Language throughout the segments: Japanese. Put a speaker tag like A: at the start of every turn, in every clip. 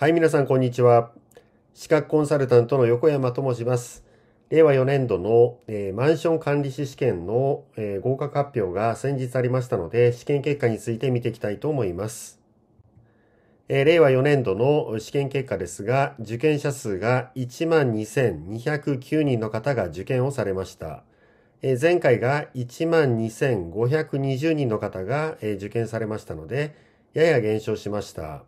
A: はい、皆さん、こんにちは。資格コンサルタントの横山と申します。令和4年度の、えー、マンション管理士試験の、えー、合格発表が先日ありましたので、試験結果について見ていきたいと思います。えー、令和4年度の試験結果ですが、受験者数が12,209人の方が受験をされました。えー、前回が12,520人の方が、えー、受験されましたので、やや減少しました。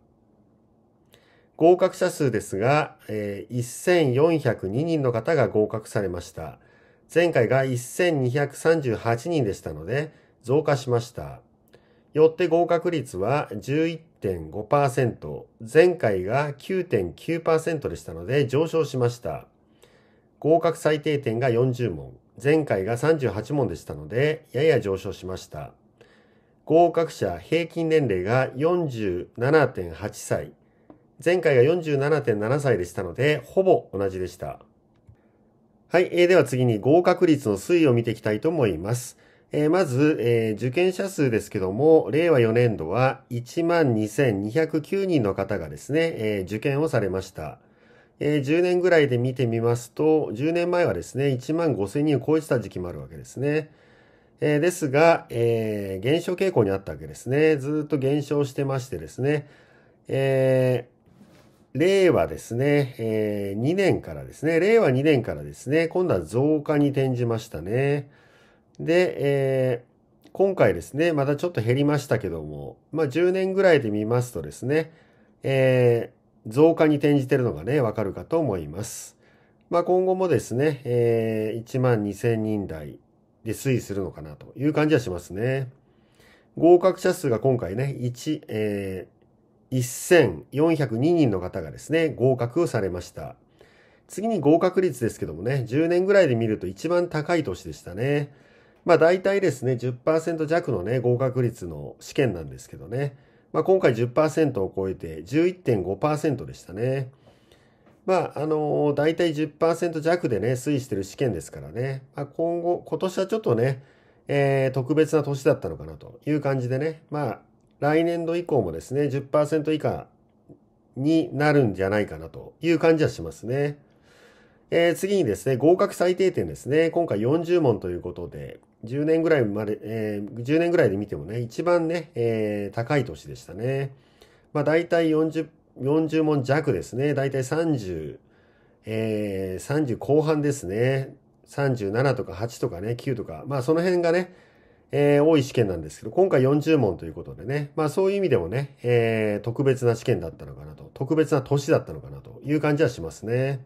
A: 合格者数ですが、え1402人の方が合格されました。前回が1238人でしたので、増加しました。よって合格率は11.5%、前回が9.9%でしたので上昇しました。合格最低点が40問、前回が38問でしたので、やや上昇しました。合格者平均年齢が47.8歳、前回が47.7歳でしたので、ほぼ同じでした。はい、えー、では次に合格率の推移を見ていきたいと思います。えー、まず、えー、受験者数ですけども、令和4年度は12,209人の方がですね、えー、受験をされました。えー、10年ぐらいで見てみますと、10年前はですね、1万5000人を超えてた時期もあるわけですね。えー、ですが、えー、減少傾向にあったわけですね。ずっと減少してましてですね、え令和ですね、えー、2年からですね、令和2年からですね、今度は増加に転じましたね。で、えー、今回ですね、またちょっと減りましたけども、まあ、10年ぐらいで見ますとですね、えー、増加に転じてるのがね、わかるかと思います。まあ、今後もですね、えー、1万2000人台で推移するのかなという感じはしますね。合格者数が今回ね、1、えー1402人の方がですね、合格されました。次に合格率ですけどもね、10年ぐらいで見ると一番高い年でしたね。まあ大体ですね、10%弱のね、合格率の試験なんですけどね。まあ今回10%を超えて11.5%でしたね。まあ、あのー、大体10%弱でね、推移してる試験ですからね。まあ、今後、今年はちょっとね、えー、特別な年だったのかなという感じでね。まあ、来年度以降もですね、10%以下になるんじゃないかなという感じはしますね。えー、次にですね、合格最低点ですね。今回40問ということで、10年ぐらいまで、えー、10年ぐらいで見てもね、一番ね、えー、高い年でしたね。まあ大体40、40問弱ですね。大体30、えー、30後半ですね。37とか8とかね、9とか。まあその辺がね、えー、多い試験なんですけど、今回40問ということでね、まあそういう意味でもね、えー、特別な試験だったのかなと、特別な年だったのかなという感じはしますね。